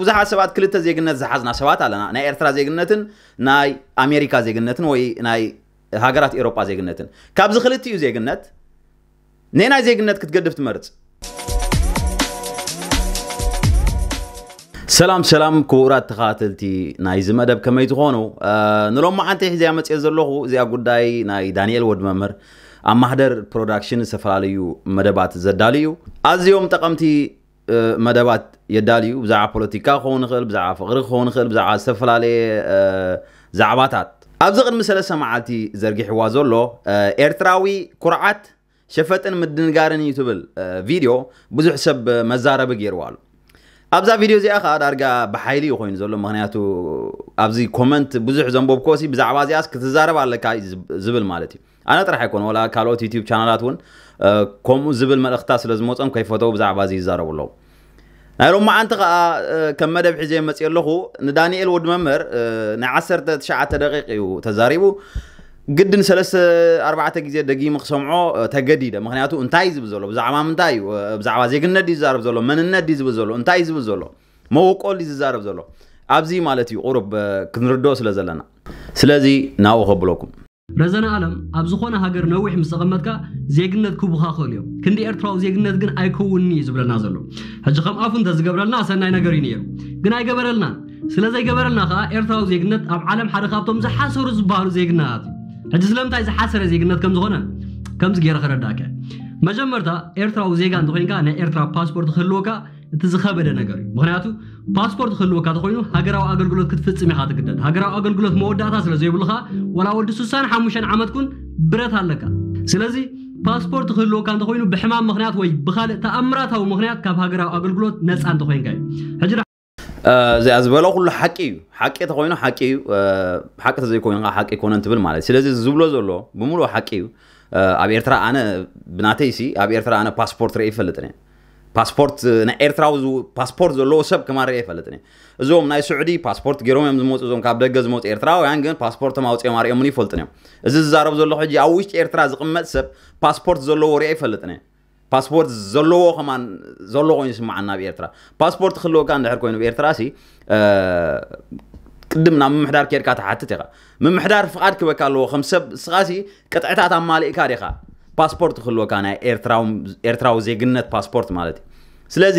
ብዙሓት ሰባት ክልተ ዜግነት ዝሓዝና ሰባት ኣለና ናይ ኤርትራ ዜግነትን ናይ ኣሜሪካ ዜግነትን ወይ ናይ ሃገራት ኤሮጳ ዜግነትን ካብዚ ክልቲኡ ዜግነት ናይ ዜግነት ክትገድፍ ትመርፅ ሰላም ሰላም ክቡራት ተኸተልቲ ናይ ዝመደብ ከመይ ዝኾኑ ንሎም ማዓንቲ ሒዝያ መፅኦ ዘለኹ እዚኣ ጉዳይ ናይ ዳንኤል ወድ መምህር ኣብ ማህደር ፕሮዳክሽን ዝተፈላለዩ መደባት ዘዳልዩ ኣዝዮም ጠቐምቲ መደባት የዳልዩ ብዛዕባ ፖለቲካ ክኸውን ይኽእል ብዛዕባ ፍቕሪ ክኸውን ይኽእል ብዛዕባ ዝተፈላለየ ዛዕባታት ኣብዚ ቅድሚ ሰለስተ መዓልቲ ዘርጊሕዋ ዘሎ ኤርትራዊ ኩርዓት ሸፈጥን ምድንጋርን እዩ ትብል ቪድዮ ብዙሕ ሰብ መዛረቢ ገይርዋ ኣሎ ኣብዛ ቪድዮ እዚኣ ከዓ ዳርጋ ብሓይሊ እዩ ኮይኑ ዘሎ ምክንያቱ ኣብዚ ኮመንት ብዙሕ ዘንበብኮሲ ብዛዕባ እዚኣስ ክትዛረብ ኣለካ ዝብል ማለት እዩ ኣነ ጥራሕ ኣይኮነ ወላ ካልኦት ዩትብ ቻናላት እውን ከምኡ ዝብል መልእኽታት ስለ ዝመፆም ከይፈተው ብዛዕባ እዚ ይዛረቡ ኣለዉ ናይ ሮማ ዓንቲ ከዓ ከም መደብ ሒዘ መፂ ኣለኹ ንዳኒኤል ወድመምር ናይ 19 ደቂቕ እዩ ተዛሪቡ ግድን ሰለስተ ኣርባዕተ ግዜ ደጊሙ ክሰምዖ ተገዲደ ምክንያቱ እንታይ ዝብል ዘሎ ብዛዕባ ምንታይ እዩ ብዛዕባ ዜግነት ድዩ ዝዛረብ ዘሎ መንነት ድዩ ዝብል ዘሎ እንታይ ዝብል ዘሎ መወቆል እዩ ዝዛረብ ዘሎ ኣብዚ ማለት እዩ ቁሩብ ክንርድኦ ስለ ዘለና ስለዚ ናብኡ ከብለኩም ረዘና ዓለም ኣብ ዝኾነ ሃገር ነዊሕ ምስ ተቐመጥካ ዜግነት ክቡካ ክእል እዮም ክንዲ ኤርትራዊ ዜግነት ግን ኣይከውንኒ እዩ ዝብለና ዘሎ ሕጂ ከም ኣፉ እንተዝገብረልና ሰናይ ነገር እዩ ነይሩ ግን ኣይገበረልናን ስለዘይገበረልና ከዓ ኤርትራዊ ዜግነት ኣብ ዓለም ሓደ ካብቶም ዝሓሰሩ ዝበሃሉ ዜግናት እዩ ሕጂ ስለምንታይ ዝሓሰረ ዜግነት ከም ዝኾነ ከምዚ ገይረ ክረዳከ መጀመርታ ኤርትራዊ ዜጋ እንተኮይንካ ናይ ኤርትራ ፓስፖርት ክህልወካ እቲ ዝኸበደ ነገር እዩ ምክንያቱ ፓስፖርት ክህልወካ ተኮይኑ ሃገራዊ ኣገልግሎት ክትፍፅም ኢካ ትግደድ ሃገራዊ ኣገልግሎት መወዳእታ ስለ ዘይብልካ ወላ ወዲ 65 ዓመት ኩን ብረት ኣለካ ስለዚ ፓስፖርት ክህልወካ እንተኮይኑ ብሕማም ምክንያት ወይ ብካልእ ተኣምራታዊ ምክንያት ካብ ሃገራዊ ኣገልግሎት ነፃ እንተኮይንካ እዩ እዚኣ ዝበሎ ኩሉ ሓቂ እዩ ሓቂ እንተኮይኑ ሓቂ እዩ ሓቂ ተዘይኮይኑ ከዓ ሓቂ ኮነን ትብል ማለት እዩ ስለዚ ዝብሎ ዘሎ ብምሉእ ሓቂ እዩ ኣብ ኤርትራ ኣነ ብናተይሲ ኣብ ኤርትራ ኣነ ፓስፖርት ርኢ ይፈልጥን እየ ፓስፖርት ናይ ኤርትራ ፓስፖርት ዘለዎ ሰብ ከማርአ ይፈለጥኒ እዞም ናይ ስዑዲ ፓስፖርት ገይሮም እዮም ዝመፁ እዞም ካብ ደገ ዝመፁ ኤርትራውያን ግን ፓስፖርቶም ኣውፅኦም ኣርኦምን ይፈልጥን እዮም እዚ ዝዛረብ ዘሎ ሕጂ ኣብ ውሽጢ ኤርትራ ዝቕመጥ ሰብ ፓስፖርት ዘለዎ ርአ ይፈልጥኒ ፓስፖርት ዘለዎ ከማን ዘሎ ኮይኑ ይስማዓና ኣብ ኤርትራ ፓስፖርት ክህልወካ እንድሕር ኮይኑ ብኤርትራ ሲ ቅድም ናብ ምምሕዳር ኬድካ ተሓትት ኢኻ ምምሕዳር ፍቓድ ክበካ ኣለዎ ከም ሰብ ስኻሲ ቅጥዕታት ኣማሊእካ ዲኻ ፓስፖርት ክህልወካ ናይ ኤርትራዊ ዜግነት ፓስፖርት ማለት እዩ ስለዚ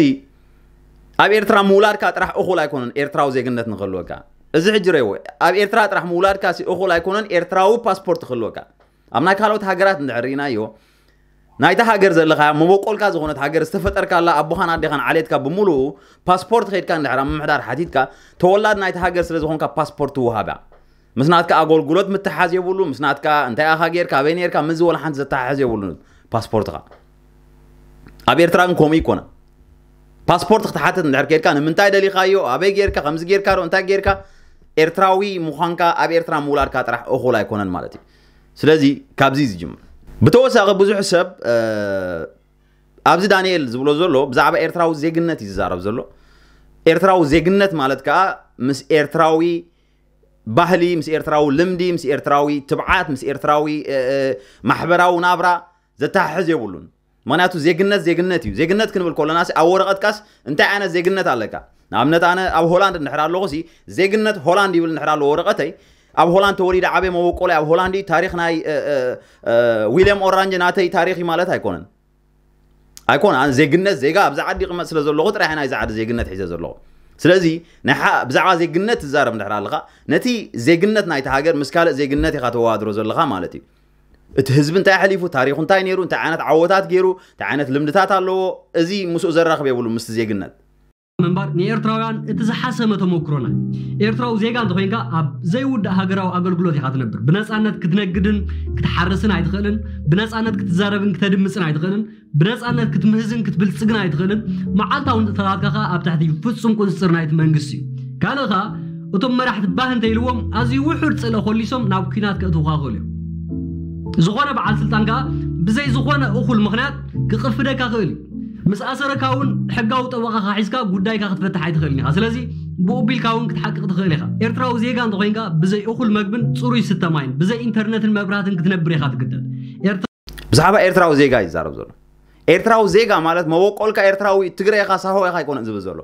ኣብ ኤርትራ ምውላድካ ጥራሕ እኹል ኣይኮነን ኤርትራዊ ዜግነት ንክህልወካ እዚ ሕጂ ረይዎ ኣብ ኤርትራ ጥራሕ ምውላድካ እኹል ኣይኮነን ኤርትራዊ ፓስፖርት ክህልወካ ኣብ ናይ ካልኦት ሃገራት እንድሕርኢናዮ ናይቲ ሃገር ዘለካ መበቆልካ ዝኾነት ሃገር ዝተፈጠርካላ ኣቦኻን ኣዴኻን ዓሌትካ ብምሉኡ ፓስፖርት ከድካ ንድሕር ኣብ ምምሕዳር ሓቲትካ ተወላድ ናይቲ ሃገር ስለ ዝኾንካ ፓስፖርት ውሃብያ ምስ ናትካ ኣገልግሎት ምትሓዝ የብሉ ምስናትካ እንታይ ኣኻ ጌርካ በይ ነርካ ምዝወላ ሓንቲ ዘተሓሕዝ የብሉ ፓስፖርትካ ኣብ ኤርትራ ግን ከምኡ ይኮነን ፓስፖርት ክትሓትት እንድሕር ጌርካ ንምንታይ ደሊኻዮ ኣበይ ጌርካ ከምዚ ጌርካ ዶ እንታይ ጌርካ ኤርትራዊ ምዃንካ ኣብ ኤርትራ ምውላድካ ጥራሕ እኹል ኣይኮነን ማለት እዩ ስለዚ ካብዚ ዝጅምር ብተወሳኺ ብዙሕ ሰብ ኣብዚ ዳንኤል ዝብሎ ዘሎ ብዛዕባ ኤርትራዊ ዜግነት እዩ ዝዛረብ ዘሎ ኤርትራዊ ዜግነት ማለት ከዓ ምስ ኤርትራዊ ባህሊ ምስ ኤርትራዊ ልምዲ ምስ ኤርትራዊ ትብዓት ምስ ኤርትራዊ ማሕበራዊ ናብራ ዘተሓሕዝ የብሉን ምክንያቱ ዜግነት ዜግነት እዩ ዜግነት ክንብል ከለና ኣብ ወረቐት ካስ እንታይ ዓይነት ዜግነት ኣለካ ንኣብነት ኣነ ኣብ ሆላንድ እንድሕር ኣለኹ ዜግነት ሆላንድ ይብል እንድሕር ኣለዎ ወረቐተይ ኣብ ሆላንድ ተወሊደ ዓበየ መበቆለ ኣብ ሆላንድ ታሪክ ናይ ዊልያም ኦራንጅ ናተይ ታሪክ እዩ ማለት ኣይኮነን ኣይኮነ ኣነ ዜግነት ዜጋ ኣብዛ ዓዲ ቅመጥ ስለ ዘለኹ ጥራይ ናይ ዛዓዲ ዜግነት ሒዘ ዘለኹ ስለዚ ብዛዕባ ዜግነት ትዛረብ እንድሕር ኣለካ ነቲ ዜግነት ናይቲ ሃገር ምስ ካልእ ዜግነት ኢካ ተወዳድሮ ዘለካ ማለት እዩ እቲ ህዝቢ እንታይ ሓሊፉ ታሪኹ እንታይ ነይሩ እንታይ ዓይነት ዓወታት ገይሩ እንታይ ዓይነት ልምድታት ኣለዎ እዚ ምስኡ ዘራኽብ የብሉ ምስቲ ዜግነት ምንባር ንኤርትራውያን እቲ ዝሓሰመ ተመክሮና ኤርትራዊ ዜጋ እንተኮይንካ ኣብ ዘይውዳእ ሃገራዊ ኣገልግሎት ኢካ ትነብር ብነፃነት ክትነግድን ክትሓርስን ኣይትኽእልን ብነፃነት ክትዛረብን ክተድምፅን ኣይትኽእልን ብነፃነት ክትምህዝን ክትብልፅግን ኣይትኽእልን መዓልታዊ ንጥፈታትካ ኸ ኣብ ታሕቲ ፍፁም ቁፅፅር ናይቲ መንግስቲ እዩ ካልእ ኸ እቶም መራሕቲ ባህ እንተኢልዎም ኣዝዩ ውሑድ ፅልእ ኮሊሶም ናብ ኩናት ክእትውካ ክእሉ እዮም ዝኾነ በዓል ስልጣንካ ብዘይ ዝኾነ እኹል ምኽንያት ክቕፍደካ ክእል እዩ ምስ ኣሰረካ እውን ሕጋዊ ጠበቃካ ሒዝካ ጉዳይካ ክትፈትሕ ኣይትኽእልን ኢኻ ስለዚ ብኡቢልካ እውን ክትሓቅቕ ትኽእል ኢኻ ኤርትራዊ ዜጋ እንተኮይንካ ብዘይ እኹል መግብን ፅሩይ ስተማይን ብዘይ ኢንተርነትን መብራህትን ክትነብር ኢኻ ትግደድ ብዛዕባ ኤርትራዊ ዜጋ ይዛረብ ዘሎ ኤርትራዊ ዜጋ ማለት መቦቆልካ ኤርትራዊ ትግራይ ኢኻ ሳሆ ኢኻ ይኮነን ዝብል ዘሎ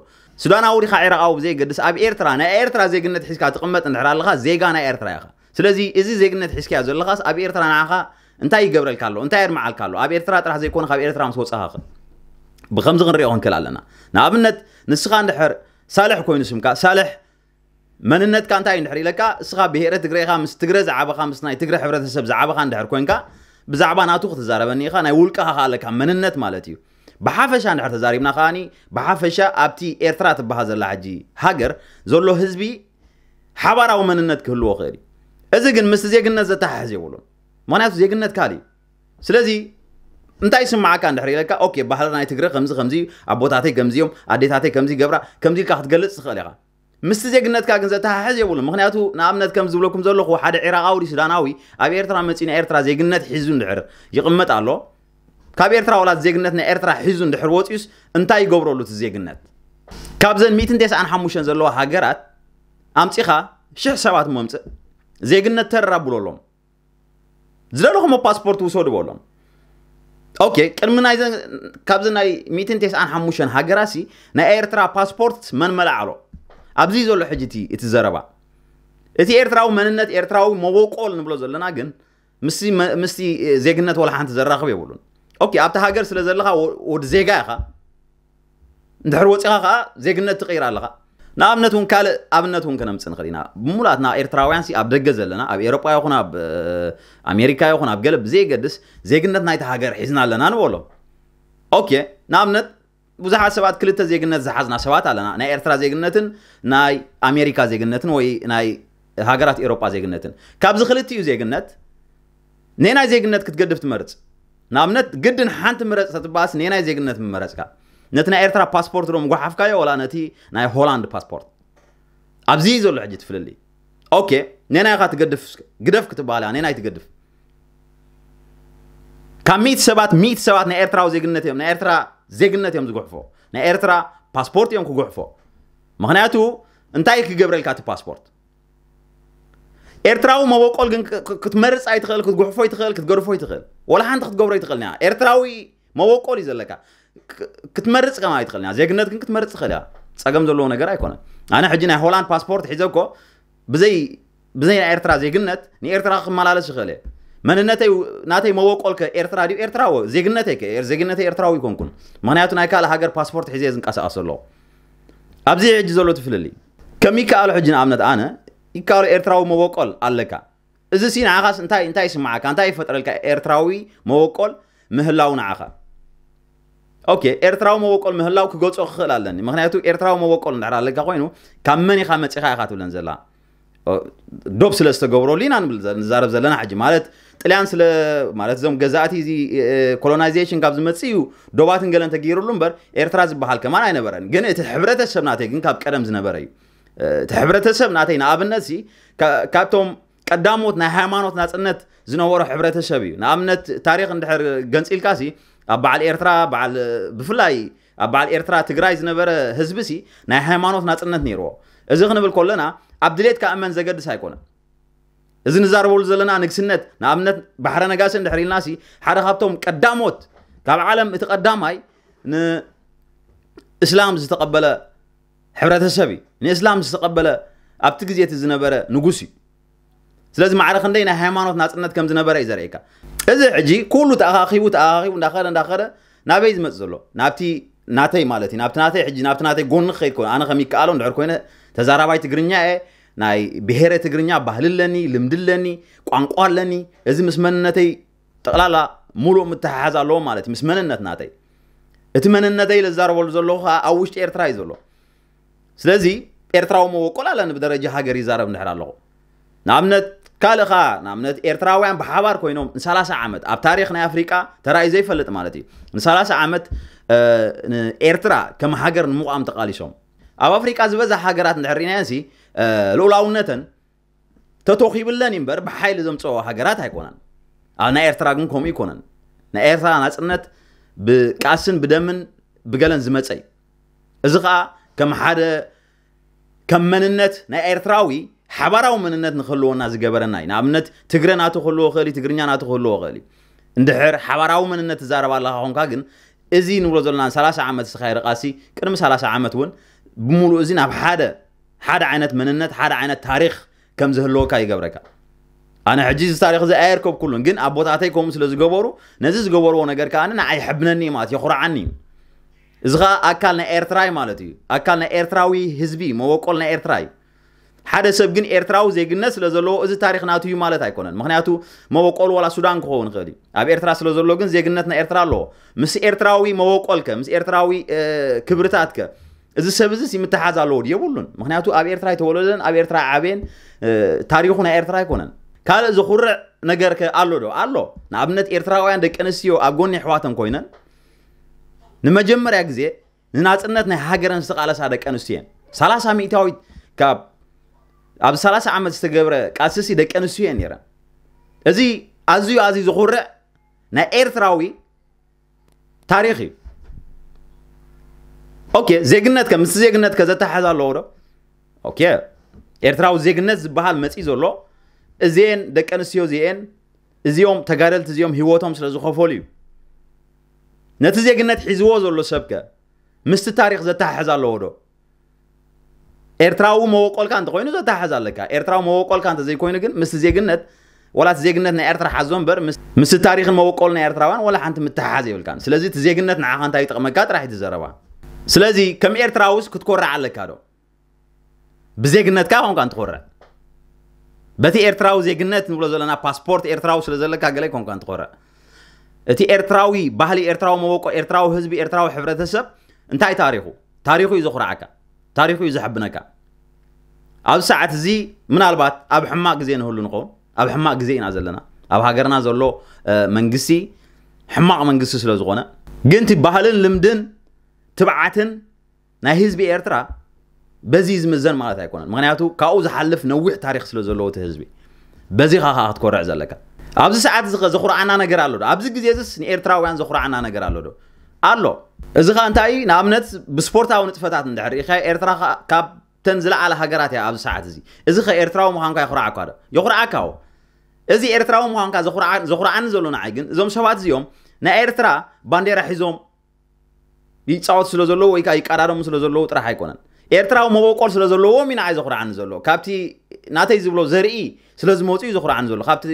ሱዳናዊ ዲኻ ዕራቃዊ ብዘይገድስ ኣብ ኤርትራ ናይ ኤርትራ ዜግነት ሒዝካ ትቕመጥ እንድሕር ኣለካ ዜጋ ናይ ኤርትራ ኢኻ سلازي إزي زيجنت حسكي هذا اللقاس أبي إيرترا نعها أنت أي جبر الكالو أنت أي معال كالو أبي إيرترا ترى هذا يكون خبي إيرترا مسوس آخر بخمس غنري أهون كلا لنا نابنت نسخة عند حر صالح كوين اسمك صالح من النت كان تاين حري لك سخا بهيرة تقرأ خمس تقرأ زعاب خمس ناي تقرأ حبرة السب زعاب خان دحر كوينك بزعاب أنا توخت زارب إني خان أقول كه خالك من النت مالتيو بحافش عند حر تزاري من خاني بحافش أبتي إيرترا تبهذا اللعجي هاجر زول له حزبي حبرة ومن النت كله غيري ازجن مس زيجن نزه تحز يقولون ما نعرف زيجن نت كالي سلزي انت اسم معك عند حريلك اوكي بحر انا تقرا خمس خمسي ابوتاتي كمزيوم اديتاتي كمزي قبره كمزي كحت جلس خليها مس زيجن نت كاجن زتها حز يقولون ما نعرفه نعم نت كمز ولكم زلك واحد عراقي سوداناوي ابي ارترا مسين ارترا زيجن نت حزون دحر يقمت الله كابي ارترا ولا زيجن نت ارترا حزون دحر وتيس انت يقبره لو تزيجن نت كابزن ميتن تيس عن زلوا هاجرات امتيخا شح سبات ممتع ዜግነት ተራ ብሎሎም ዝደለኹሞ ፓስፖርት ውሰዱ በሎም ኦኬ ቅድሚ ናይ ካብዚ ናይ 195 ሃገራሲ ናይ ኤርትራ ፓስፖርት መን መልዓ ኣሎ ኣብዚ ዘሎ ሕጂ እቲ ዘረባ እቲ ኤርትራዊ መንነት ኤርትራዊ መቦቆል ንብሎ ዘለና ግን ምስቲ ዜግነት ወላ ሓንቲ ዘራኽብ የብሉን ኦኬ ኣብቲ ሃገር ስለ ዘለካ ወዲ ዜጋ ኢኻ እንድሕር ወፂኻ ከዓ ዜግነት ትቕይር ኣለኻ ንኣብነት ካልእ ኣብነት እውን ክነምፅእ ንኽእል ኢና ብሙላት ናብ ኤርትራውያን ኣብ ደገ ዘለና ኣብ ኤሮጳ ይኹን ኣብ ኣሜሪካ ይኹን ኣብ ገለ ብዘይገድስ ዜግነት ናይቲ ሃገር ሒዝና ኣለና ንበሎ ኦኬ ንኣብነት ብዙሓት ሰባት ክልተ ዜግነት ዝሓዝና ሰባት ኣለና ናይ ኤርትራ ዜግነትን ናይ ኣሜሪካ ዜግነትን ወይ ናይ ሃገራት ኤሮጳ ዜግነትን ካብዚ ክልቲኡ ዜግነት ነናይ ዜግነት ክትገድፍ ትመርፅ ንኣብነት ግድን ሓንቲ ምረፅ ተትበሃስ ነናይ ዜግነት ምመረፅካ نت نا إيرترا باسبورت روم قحافك يا ولا نتي نا هولاند باسبورت أبزيز ولا عجت فللي أوكي نينا يا خات قدف قدف كتب على نينا يتقدف كم ميت سبات ميت سبات نا إيرترا وزيجنتي يوم نا إيرترا زيجنتي يوم زقحفو نا إيرترا باسبورت يوم كقحفو مهناتو انتاي كجبريل كات باسبورت إيرتراو ما بقول جن كت مرس أي تخل كت جوفو يتخل كت جرفو يتخل ولا حد تخت جبر يتخل إيرتراوي ما بقول إذا لك ክትመርፅ ከማለት ይትኽእልና ዜግነት ግን ክትመርፅ ትኽእል እያ ፀገም ዘለዎ ነገር ኣይኮነን ኣነ ሕጂ ናይ ሆላንድ ፓስፖርት ሒዘ ኮ ብዘይ ብዘይ ናይ ኤርትራ ዜግነት ንኤርትራ ክመላለስ ይኽእል እየ መንነተይ ናተይ መወቆል ኤርትራ ድዩ ኤርትራ ዜግነተይ ዜግነተይ ኤርትራዊ ይኮንኩን ምክንያቱ ናይ ካልእ ሃገር ፓስፖርት ሒዘ ዝንቀሳቀስ ኣለኹ ኣብዚ ሕጂ ዘሎ ትፍልሊ ከም ይከኣሉ ሕጂ ንኣብነት ኣነ ይከኣሉ ኤርትራዊ መወቆል ኣለካ እዚ ሲ ንዓኻስ እንታይ ይስማዓካ እንታይ ይፈጥረልካ ኤርትራዊ መወቆል ምህላው ንዓኻ ኦኬ ኤርትራዊ መበቆል ምህላው ክገልፆ ክኽእል ኣለኒ ምክንያቱ ኤርትራዊ መበቆል እንድሕር ኣለካ ኮይኑ ካብ መን ኢኻ መፂኻ ኢኻ ትብለን ዘላ ዶብ ስለ ዝተገብረሉ ኢና ንዛረብ ዘለና ሕጂ ማለት ጥልያን ስለ ማለት እዞም ገዛእቲ እዚ ኮሎናይዜሽን ካብ ዝመፅእ እዩ ዶባትን ገለ እንተገይሩሉ እምበር ኤርትራ ዝበሃል ከማን ኣይነበረን ግን እቲ ሕብረተሰብ ናተይ ግን ካብ ቀደም ዝነበረ እዩ እቲ ሕብረተሰብ ናተይ ንኣብነት ካብቶም ቀዳሞት ናይ ሃይማኖት ናፅነት ዝነበሮ ሕብረተሰብ እዩ ንኣብነት ታሪክ እንድሕር ገንፂልካ ሲ ኣብ በዓል ኤርትራ በዓል ብፍላይ ኣብ በዓል ኤርትራ ትግራይ ዝነበረ ህዝቢ ሲ ናይ ሃይማኖት ናፅነት ነይርዎ እዚ ክንብል ከለና ኣብ ድሌት ካብ እመን ዘገድስ ኣይኮነን እዚ ንዛረበሉ ዘለና ንግስነት ንኣብነት ባሕረ ነጋሲ እንድሕር ኢልና ሲ ሓደ ካብቶም ቀዳሞት ካብ ዓለም እቲ ቀዳማይ ንእስላም ዝተቐበለ ሕብረተሰብ እዩ ንእስላም ዝተቐበለ ኣብቲ ግዜ እቲ ዝነበረ ንጉስ እዩ سلازم عارف عندنا هيمانة ناس عندنا كم زنبرة إذا رأيك إذا عجي كله تأخي وتأخي ونداخل نداخل نابيز متزلو نابتي ناتي مالتي نابت ناتي عجي نابت ناتي جون خير كون أنا خمي كألون دعور كونه تزارا باي تقرنيا إيه ناي بهيرة تقرنيا بهل لني لمد لني قان قال لني إذا مسمن ناتي تقلا لا مولو متحاز الله مالتي مسمن النت ناتي اتمنى ناتي لزارا ولزلو خا أوش إيرترايزلو سلازي إيرتراو مو كلا لنا بدرجة حاجة ريزارا بنحرالو نعم نت كالخا نامنت إيرتراويان بحوار كوينوم نسلاس عمد أب تاريخنا أفريقا ترى إزاي فلت مالتي نسلاس عمد اه إيرترا كم حجر مو أم تقاليشهم أب أفريقا زبزة حجرات نحرين ينسي اه لولا ونتن تتوخي باللاني بر بحيل زم تسوى حجرات هيكونن أنا إيرترا جن كومي كونن نا إيرترا ناس إنت بكاسن بدمن بجلن زمتي إزقا كم حدا كم من النت نا إيرتراوي حبارة النت نخلوه الناس جبرنا هنا أمنت تقرنا تخلوه خالي تقرنا تخلوه خالي اندحر حبارة النت زار والله هون كاجن إزي نقول سلاس ثلاث سخير قاسي كرم ثلاث عامة ون بمولو إزي ناب حدا حدا عينت من النت حدا عينت تاريخ كم زهلوه كاي جبرك أنا حجيز تاريخ زي أيركوب كلهم جن أبوت عتيكم سلاز جبرو نزز جبرو وأنا جرك أنا نعي حبنني مات يخرع عني إذا أكلنا إيرتراي مالتي أكلنا إيرتراوي حزبي مو قلنا إيرتراي ሓደ ሰብ ግን ኤርትራዊ ዜግነት ስለ ዘለዎ እዚ ታሪክ ናቱ እዩ ማለት ኣይኮነን ምክንያቱ መበቆል ዋላ ሱዳን ክኸውን ይኽእል እዩ ኣብ ኤርትራ ስለ ዘሎ ግን ዜግነት ናይ ኤርትራ ኣለዎ ምስ ኤርትራዊ መበቆል ከ ምስ ኤርትራዊ ክብርታት ከ እዚ ሰብ እዚ ምትሓዝ ኣለዎ ድዮ የብሉን ምክንያቱ ኣብ ኤርትራ ይተወለደን ኣብ ኤርትራ ዓበየን ታሪኩ ናይ ኤርትራ ኣይኮነን ካልእ ዝኩርዕ ነገር ከ ኣሎ ዶ ኣሎ ንኣብነት ኤርትራውያን ደቂ ኣንስትዮ ኣብ ጎኒ ኣሕዋተን ኮይነን ንመጀመርያ ግዜ ንናፅነት ናይ ሃገረን ዝተቃለሳ ደቂ ኣንስትዮ እየን 30 ሚእታዊት ካብ أب سلاس عمد استجبره قاسسي دك أنا سوين يرا أزي أزيو أزيو خورة نا إيرثراوي تاريخي أوكي زيجنات كم زيجنات كذا تحدا لورا أوكي إيرثراوي زيجنات بحال مسيز الله زين دك أنا سيو زين زيوم تجارل زيوم هيوتهم سلاز خفولي نتزيجنات حزوز الله سبكة مست تاريخ ذا تحدا لورا ኤርትራዊ መወቆልካ እንተኮይኑ ዘታሓዝ ኣለካ ኤርትራዊ መወቆልካ እንተዘይኮይኑ ግን ምስ ዜግነት ወላ እቲ ዜግነት ናይ ኤርትራ ሓዞ እምበር ምስ ታሪክን መወቆል ናይ ኤርትራውያን ወላ ሓንቲ ምትሓሓዝ የብልካን ስለዚ እቲ ዜግነት ንዓኻ እንታይ ይጠቕመካ ጥራሕ እቲ ዘረባ ስለዚ ከም ኤርትራዊስ ክትኮርዕ ኣለካ ዶ ብዜግነትካ ኮንካ እንትኮርዕ በቲ ኤርትራዊ ዜግነት ንብሎ ዘለና ፓስፖርት ኤርትራዊ ስለ ዘለካ ገለ ኮንካ እንትኮርዕ እቲ ኤርትራዊ ባህሊ ኤርትራዊ መወቆ ኤርትራዊ ህዝቢ ኤርትራዊ ሕብረተሰብ እንታይ ታሪኹ ታሪኹ እዩ ዘኩርዓካ ታሪኹ እዩ ዝሕብነካ ኣብ ሰዓት እዚ ምናልባት ኣብ ሕማቅ ግዜ ንህሉ ንኸውን ኣብ ሕማቅ ግዜ ኢና ዘለና ኣብ ሃገርና ዘሎ መንግስቲ ሕማቕ መንግስቲ ስለ ዝኾነ ግን እቲ ባህልን ልምድን ትብዓትን ናይ ህዝቢ ኤርትራ በዚ ዝምዘን ማለት ኣይኮነን ምክንያቱ ካብኡ ዝሓልፍ ነዊሕ ታሪክ ስለ ዘለዎ እቲ ህዝቢ በዚ ኻ ከዓ ክትኮርዕ ዘለካ ኣብዚ ሰዓት እዚ ዘኹርዓና ነገር ኣሎ ዶ ኣብዚ ግዜ እዚስ ንኤርትራውያን ዘኹርዓና ነገር ኣሎ ዶ ኣሎ እዚ ከዓ እንታይ እዩ ንኣብነት ብስፖርታዊ ንጥፈታት እንድሕር ኢኻ ኤርትራ ካብተን ዝለዓለ ሃገራት እያ ኣብዚ ሰዓት እዚ እዚ ኸ ኤርትራዊ ምዃንካ ይኹርዓካ ዶ ይኹርዓካ እዚ ኤርትራዊ ምዃንካ ዘኹርዓኒ ዘሎ ንዓይ ግን እዞም ሰባት እዚኦም ናይ ኤርትራ ባንዴራ ሒዞም ይፃወት ስለ ዘለዉ ወይ ከዓ ይቀዳደሙ ስለ ዘለዉ ጥራሕ ኣይኮነን ኤርትራዊ መበቆል ስለ ዘለዎም እዩ ንዓይ ዘኹርዓኒ ዘሎ ካብቲ ናተይ ዝብሎ ዘርኢ ስለ ዝመፁ እዩ ዘኹርዓኒ ዘሎ ካብቲ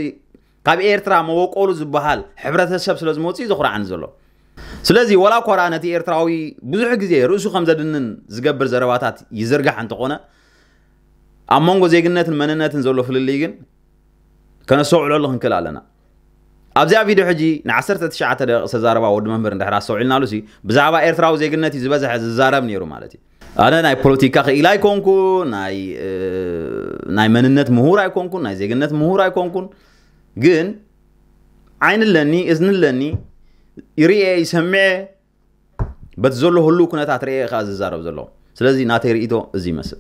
ካብ ኤርትራ መበቆሉ ዝበሃል ሕብረተሰብ ስለ ዝመፁ እዩ ዘኹርዓኒ ዘሎ ስለዚ ወላ ኮራ ነቲ ኤርትራዊ ብዙሕ ግዜ ርእሱ ከም ዘድንን ዝገብር ዘረባታት ይዝርጋሕ እንተኾነ ኣብ መንጎ ዜግነትን መንነትን ዘሎ ፍልልይ ግን ከነሰውዕለሉ ክንክእል ኣለና ኣብዚኣ ቪድዮ ሕጂ ን19 ደቂ ተዛረባ ወዲ መምህር እንድሕር ኣስተውዒልናሉ ሲ ብዛዕባ ኤርትራዊ ዜግነት እዩ ዝበዝሐ ዝዛረብ ነይሩ ማለት እዩ ኣነ ናይ ፖለቲካ ክኢል ኣይኮንኩ ናይ መንነት ምሁር ኣይኮንኩን ናይ ዜግነት ምሁር ኣይኮንኩን ግን ዓይንለኒ እዝንለኒ ይርአ ይሰምዐ በቲ ዘሎ ህሉ ኩነታት ርአ ከዓ ዝዛረብ ዘለዎ ስለዚ ናተይ ርእቶ እዚ ይመስል